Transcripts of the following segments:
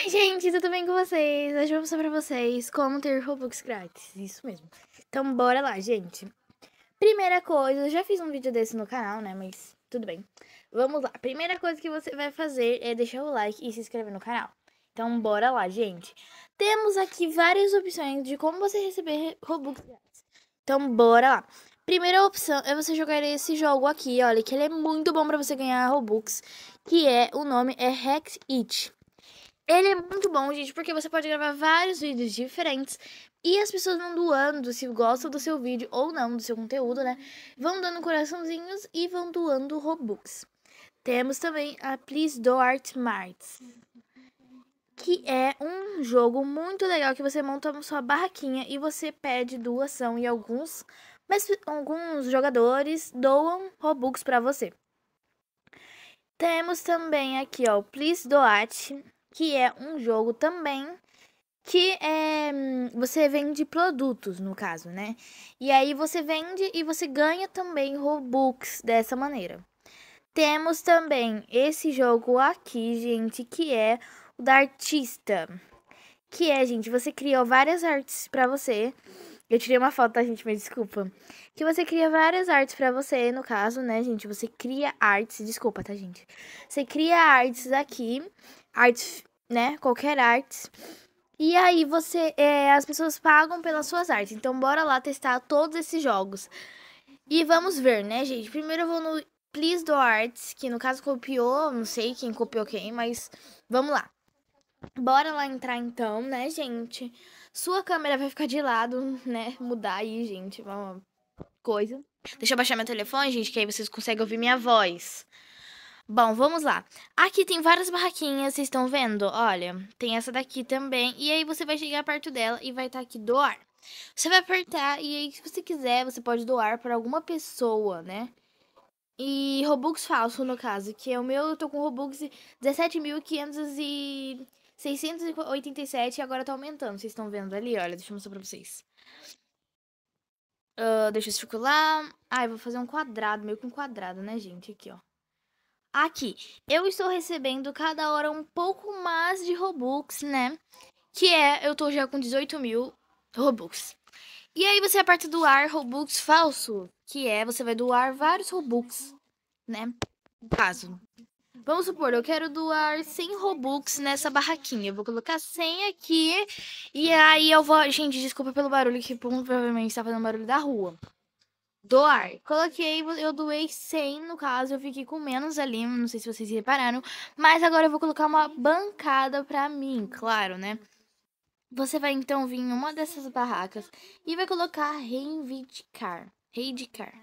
Oi, gente, tudo bem com vocês? Hoje eu vou mostrar pra vocês como ter Robux grátis, isso mesmo. Então, bora lá, gente. Primeira coisa, eu já fiz um vídeo desse no canal, né, mas tudo bem. Vamos lá, primeira coisa que você vai fazer é deixar o like e se inscrever no canal. Então, bora lá, gente. Temos aqui várias opções de como você receber Robux grátis. Então, bora lá. Primeira opção é você jogar esse jogo aqui, olha, que ele é muito bom pra você ganhar Robux, que é, o nome é Hex It. Ele é muito bom, gente, porque você pode gravar vários vídeos diferentes e as pessoas vão doando se gostam do seu vídeo ou não, do seu conteúdo, né? Vão dando coraçãozinhos e vão doando Robux. Temos também a Please Do Art Marts, que é um jogo muito legal que você monta a sua barraquinha e você pede doação e alguns, mas alguns jogadores doam Robux para você. Temos também aqui, ó, o Please art que é um jogo também que é, você vende produtos, no caso, né? E aí você vende e você ganha também Robux dessa maneira. Temos também esse jogo aqui, gente, que é o da artista. Que é, gente, você criou várias artes para você. Eu tirei uma foto, tá, gente? Me desculpa. Que você cria várias artes para você, no caso, né, gente? Você cria artes. Desculpa, tá, gente? Você cria artes aqui. Artes né? Qualquer arte. E aí você, é, as pessoas pagam pelas suas artes. Então bora lá testar todos esses jogos. E vamos ver, né, gente? Primeiro eu vou no Please Do Arts, que no caso copiou, não sei quem copiou quem, mas vamos lá. Bora lá entrar então, né, gente? Sua câmera vai ficar de lado, né? Mudar aí, gente, uma coisa. Deixa eu baixar meu telefone, gente, que aí vocês conseguem ouvir minha voz. Bom, vamos lá. Aqui tem várias barraquinhas, vocês estão vendo? Olha, tem essa daqui também. E aí você vai chegar perto dela e vai estar tá aqui doar. Você vai apertar e aí, se você quiser, você pode doar para alguma pessoa, né? E Robux falso, no caso, que é o meu, eu tô com Robux 17.500 e... 687 e agora tá aumentando. Vocês estão vendo ali? Olha, deixa eu mostrar pra vocês. Uh, deixa eu circular. Ah, vou fazer um quadrado, meio que um quadrado, né, gente? Aqui, ó. Aqui, eu estou recebendo cada hora um pouco mais de Robux, né? Que é, eu tô já com 18 mil Robux. E aí você, aperta doar do ar Robux falso, que é, você vai doar vários Robux, né? Caso. Vamos supor, eu quero doar 100 Robux nessa barraquinha. Eu vou colocar 100 aqui e aí eu vou... Gente, desculpa pelo barulho, que provavelmente estava tá fazendo barulho da rua. Doar. Coloquei, eu doei 100, no caso, eu fiquei com menos ali, não sei se vocês repararam. Mas agora eu vou colocar uma bancada pra mim, claro, né? Você vai então vir em uma dessas barracas e vai colocar reivindicar. Reivindicar.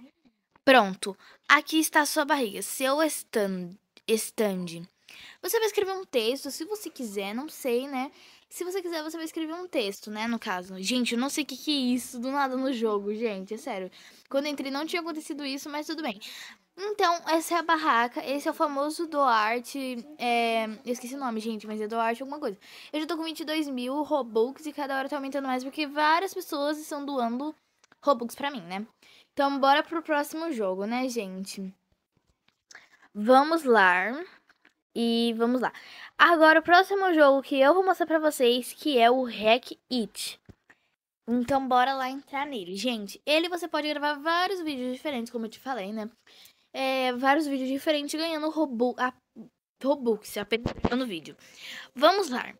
Pronto. Aqui está a sua barriga. Seu stand. stand. Você vai escrever um texto, se você quiser, não sei, né? Se você quiser, você vai escrever um texto, né? No caso. Gente, eu não sei o que, que é isso do nada no jogo, gente. É sério. Quando entrei não tinha acontecido isso, mas tudo bem. Então, essa é a barraca. Esse é o famoso doarte. É... Eu esqueci o nome, gente, mas é doarte alguma coisa. Eu já tô com 22 mil Robux e cada hora tá aumentando mais porque várias pessoas estão doando Robux pra mim, né? Então, bora pro próximo jogo, né, gente? Vamos lá. E vamos lá. Agora, o próximo jogo que eu vou mostrar pra vocês, que é o Hack It. Então, bora lá entrar nele. Gente, ele você pode gravar vários vídeos diferentes, como eu te falei, né? É, vários vídeos diferentes ganhando Robux, a, Robux apertando o vídeo. Vamos lá.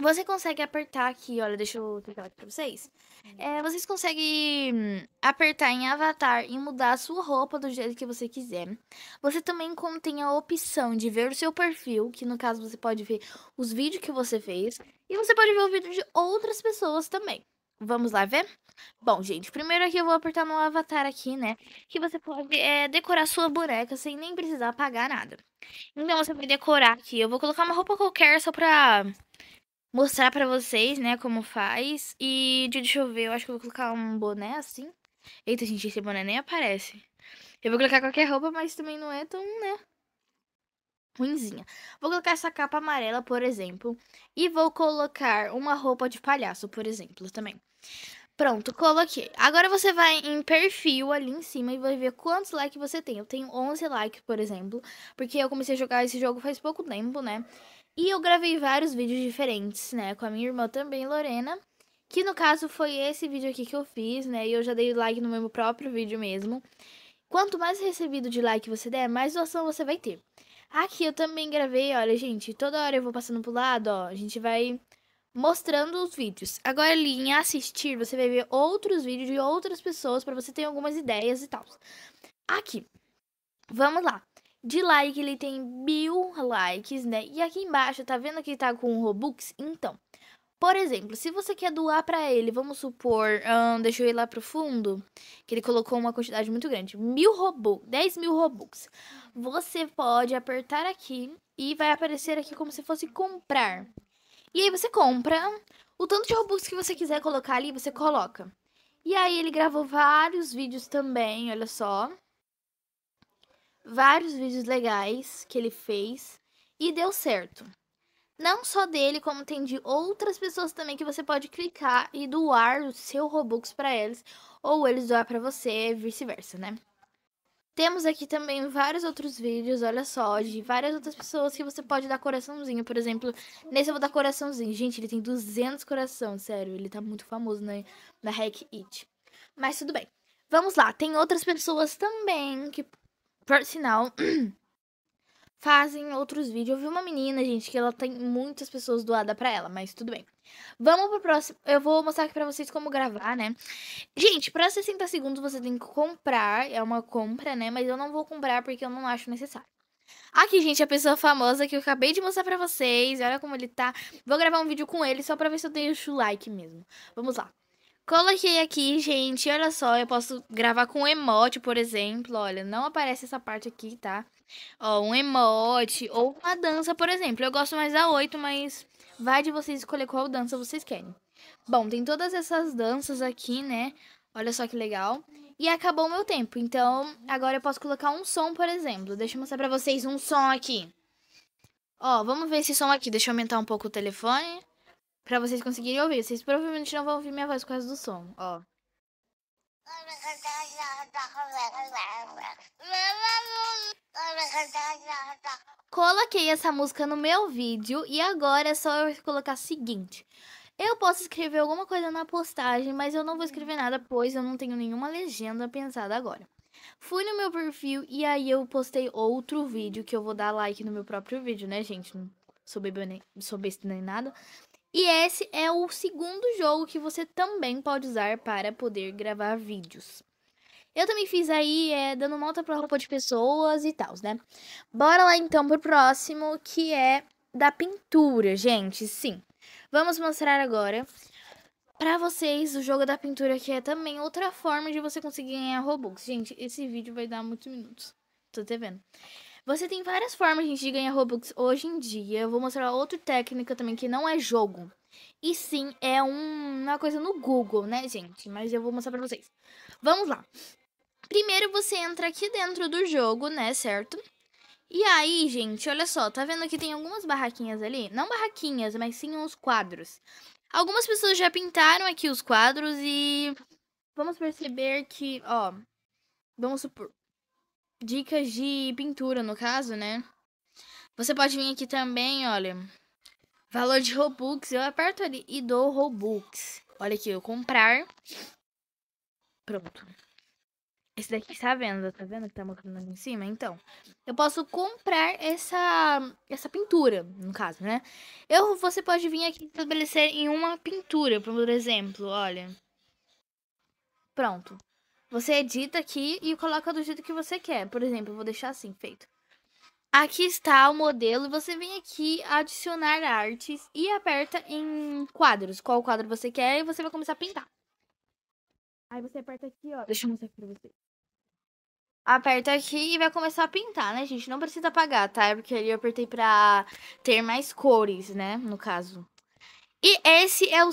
Você consegue apertar aqui, olha, deixa eu tentar aqui pra vocês. Uhum. É, vocês conseguem hum, apertar em avatar e mudar a sua roupa do jeito que você quiser. Você também contém a opção de ver o seu perfil, que no caso você pode ver os vídeos que você fez. E você pode ver o vídeo de outras pessoas também. Vamos lá ver? Bom, gente, primeiro aqui eu vou apertar no avatar aqui, né? Que você pode é, decorar sua boneca sem nem precisar pagar nada. Então você vai decorar aqui. Eu vou colocar uma roupa qualquer só pra mostrar para vocês, né, como faz. E deixa eu ver, eu acho que eu vou colocar um boné assim. Eita, gente, esse boné nem aparece. Eu vou colocar qualquer roupa, mas também não é tão, né, ruinzinha. Vou colocar essa capa amarela, por exemplo, e vou colocar uma roupa de palhaço, por exemplo, também. Pronto, coloquei. Agora você vai em perfil ali em cima e vai ver quantos likes você tem. Eu tenho 11 likes, por exemplo, porque eu comecei a jogar esse jogo faz pouco tempo, né? E eu gravei vários vídeos diferentes, né? Com a minha irmã também, Lorena. Que no caso foi esse vídeo aqui que eu fiz, né? E eu já dei like no meu próprio vídeo mesmo. Quanto mais recebido de like você der, mais doação você vai ter. Aqui eu também gravei, olha, gente, toda hora eu vou passando pro lado, ó. A gente vai mostrando os vídeos. Agora ali em assistir, você vai ver outros vídeos de outras pessoas para você ter algumas ideias e tal. Aqui. Vamos lá. De like, ele tem mil likes, né? E aqui embaixo, tá vendo que tá com Robux? Então, por exemplo, se você quer doar para ele, vamos supor, hum, deixa eu ir lá pro fundo, que ele colocou uma quantidade muito grande, mil Robux, 10 mil Robux. Você pode apertar aqui e vai aparecer aqui como se fosse comprar. E aí você compra o tanto de Robux que você quiser colocar ali, você coloca. E aí ele gravou vários vídeos também, olha só vários vídeos legais que ele fez e deu certo. Não só dele, como tem de outras pessoas também que você pode clicar e doar o seu Robux para eles, ou eles doar para você, vice-versa, né? Temos aqui também vários outros vídeos, olha só, de várias outras pessoas que você pode dar coraçãozinho. Por exemplo, nesse eu vou dar coraçãozinho. Gente, ele tem 200 coração, sério. Ele tá muito famoso né na Hack It. Mas tudo bem. Vamos lá, tem outras pessoas também que por sinal, fazem outros vídeos. Eu vi uma menina, gente, que ela tem muitas pessoas doada para ela, mas tudo bem. Vamos pro próximo. Eu vou mostrar aqui pra vocês como gravar, né? Gente, pra 60 segundos você tem que comprar. É uma compra, né? Mas eu não vou comprar porque eu não acho necessário. Aqui, gente, a pessoa famosa que eu acabei de mostrar pra vocês. Olha como ele tá. Vou gravar um vídeo com ele só pra ver se eu deixo o like mesmo. Vamos lá. Coloquei aqui, gente, olha só, eu posso gravar com um emote, por exemplo, olha, não aparece essa parte aqui, tá? Ó, um emote ou uma dança, por exemplo. Eu gosto mais da 8, mas vai de vocês escolher qual dança vocês querem. Bom, tem todas essas danças aqui, né? Olha só que legal. E acabou o meu tempo, então agora eu posso colocar um som, por exemplo. Deixa eu mostrar pra vocês um som aqui. Ó, vamos ver esse som aqui. Deixa eu aumentar um pouco o telefone. Pra vocês conseguirem ouvir. Vocês provavelmente não vão ouvir minha voz por causa do som, ó. Coloquei essa música no meu vídeo e agora é só eu colocar o seguinte. Eu posso escrever alguma coisa na postagem, mas eu não vou escrever nada, pois eu não tenho nenhuma legenda pensada agora. Fui no meu perfil e aí eu postei outro vídeo, que eu vou dar like no meu próprio vídeo, né, gente? Não sou bebê nem, sou besta nem nada. E esse é o segundo jogo que você também pode usar para poder gravar vídeos. Eu também fiz aí, é, dando nota para roupa de pessoas e tal, né? Bora lá então pro próximo, que é da pintura, gente. Sim. Vamos mostrar agora para vocês o jogo da pintura, que é também outra forma de você conseguir ganhar Robux. Gente, esse vídeo vai dar muitos minutos. Tô te vendo. Você tem várias formas, gente, de ganhar Robux hoje em dia. Eu vou mostrar outra técnica também, que não é jogo. E sim, é um, uma coisa no Google, né, gente? Mas eu vou mostrar pra vocês. Vamos lá. Primeiro você entra aqui dentro do jogo, né, certo? E aí, gente, olha só, tá vendo que tem algumas barraquinhas ali? Não barraquinhas, mas sim uns quadros. Algumas pessoas já pintaram aqui os quadros e vamos perceber que, ó, vamos supor, dicas de pintura, no caso, né? Você pode vir aqui também, olha. Valor de Robux, eu aperto ali e dou Robux. Olha aqui, eu comprar. Pronto. Esse daqui está vendo está tá vendo que tá uma aqui em cima? Então, eu posso comprar essa, essa pintura, no caso, né? Eu, você pode vir aqui estabelecer em uma pintura, por exemplo, olha. Pronto. Você edita aqui e coloca do jeito que você quer. Por exemplo, eu vou deixar assim feito. Aqui está o modelo e você vem aqui adicionar artes e aperta em quadros. Qual quadro você quer e você vai começar a pintar. Aí você aperta aqui, ó. Deixa eu mostrar aqui pra vocês. Aperta aqui e vai começar a pintar, né, gente? Não precisa apagar, tá? É porque ali eu apertei pra ter mais cores, né? No caso. E esse é o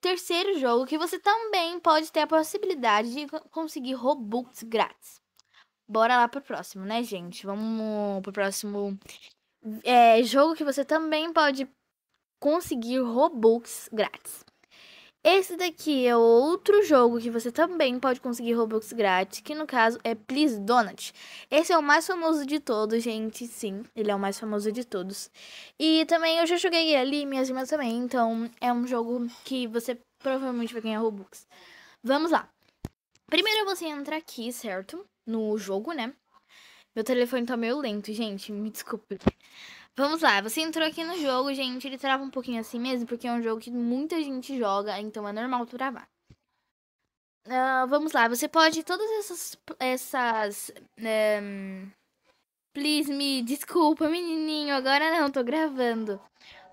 terceiro jogo que você também pode ter a possibilidade de conseguir Robux grátis. Bora lá pro próximo, né, gente? Vamos pro próximo é, jogo que você também pode conseguir Robux grátis. Esse daqui é outro jogo que você também pode conseguir Robux grátis, que no caso é Please Donut. Esse é o mais famoso de todos, gente, sim, ele é o mais famoso de todos. E também eu já joguei ali, minhas irmãs também, então é um jogo que você provavelmente vai ganhar Robux. Vamos lá. Primeiro você entra aqui, certo? No jogo, né? Meu telefone tá meio lento, gente, me desculpe. Vamos lá, você entrou aqui no jogo, gente. Ele trava um pouquinho assim mesmo, porque é um jogo que muita gente joga, então é normal travar. Uh, vamos lá, você pode todas essas. essas um... Eh, please me, desculpa, menininho, agora não, tô gravando.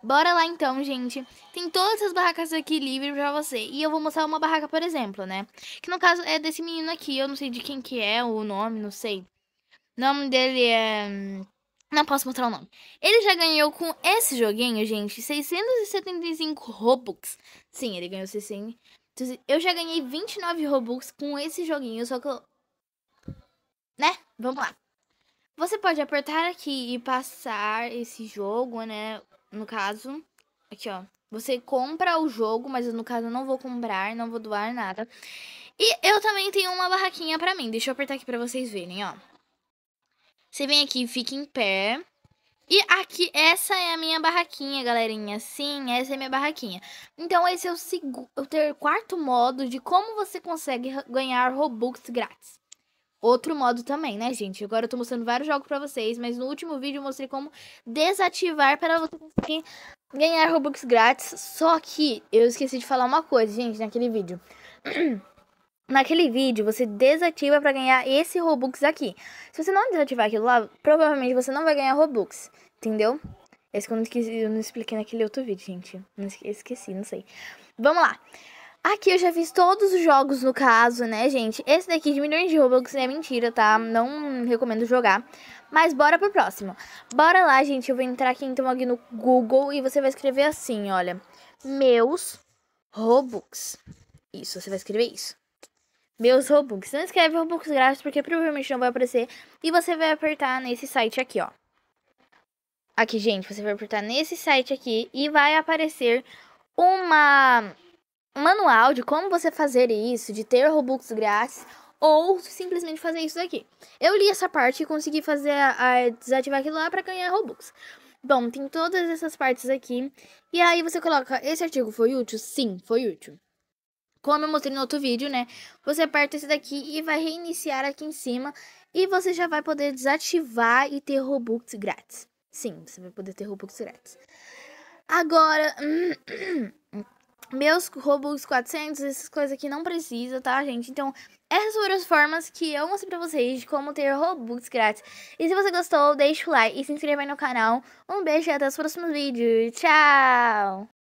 Bora lá então, gente. Tem todas essas barracas aqui livres pra você. E eu vou mostrar uma barraca, por exemplo, né? Que no caso é desse menino aqui, eu não sei de quem que é o nome, não sei. O nome dele é. Hum, não posso mostrar o nome. Ele já ganhou com esse joguinho, gente, 675 Robux. Sim, ele ganhou 600. Então, assim, eu já ganhei 29 Robux com esse joguinho, só que eu... Né? Vamos lá. Você pode apertar aqui e passar esse jogo, né? No caso, aqui, ó. Você compra o jogo, mas no caso eu não vou comprar, não vou doar nada. E eu também tenho uma barraquinha pra mim. Deixa eu apertar aqui pra vocês verem, ó. Você vem aqui e fica em pé. E aqui, essa é a minha barraquinha, galerinha. Sim, essa é a minha barraquinha. Então, esse é o, segundo, o ter, quarto modo de como você consegue ganhar Robux grátis. Outro modo também, né, gente? Agora eu tô mostrando vários jogos pra vocês, mas no último vídeo eu mostrei como desativar para você conseguir ganhar Robux grátis. Só que eu esqueci de falar uma coisa, gente, naquele vídeo. naquele vídeo, você desativa para ganhar esse Robux aqui. Se você não desativar aquilo lá, provavelmente você não vai ganhar Robux, entendeu? Esse é que eu não, esqueci, eu não expliquei naquele outro vídeo, gente. Não esqueci, não sei. Vamos lá. Aqui eu já fiz todos os jogos, no caso, né, gente? Esse daqui de milhões de Robux é mentira, tá? Não recomendo jogar. Mas bora pro próximo. Bora lá, gente. Eu vou entrar aqui, então, aqui no Google e você vai escrever assim, olha. Meus Robux. Isso, você vai escrever isso meus Robux. Não escreve Robux grátis porque provavelmente não vai aparecer. E você vai apertar nesse site aqui, ó. Aqui, gente, você vai apertar nesse site aqui e vai aparecer uma um manual de como você fazer isso, de ter Robux grátis ou simplesmente fazer isso aqui. Eu li essa parte e consegui fazer a, a desativar aquilo lá para ganhar Robux. Bom, tem todas essas partes aqui. E aí você coloca, esse artigo foi útil? Sim, foi útil como eu mostrei no outro vídeo, né? Você aperta esse daqui e vai reiniciar aqui em cima. E você já vai poder desativar e ter Robux grátis. Sim, você vai poder ter Robux grátis. Agora, meus Robux 400, essas coisas aqui não precisa, tá, gente? Então, essas foram as formas que eu mostrei pra vocês de como ter Robux grátis. E se você gostou, deixa o like e se inscreva aí no canal. Um beijo e até os próximos vídeos. Tchau!